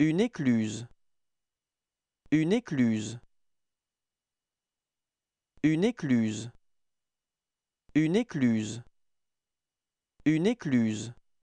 Une écluse. Une écluse. Une écluse. Une écluse. Une écluse.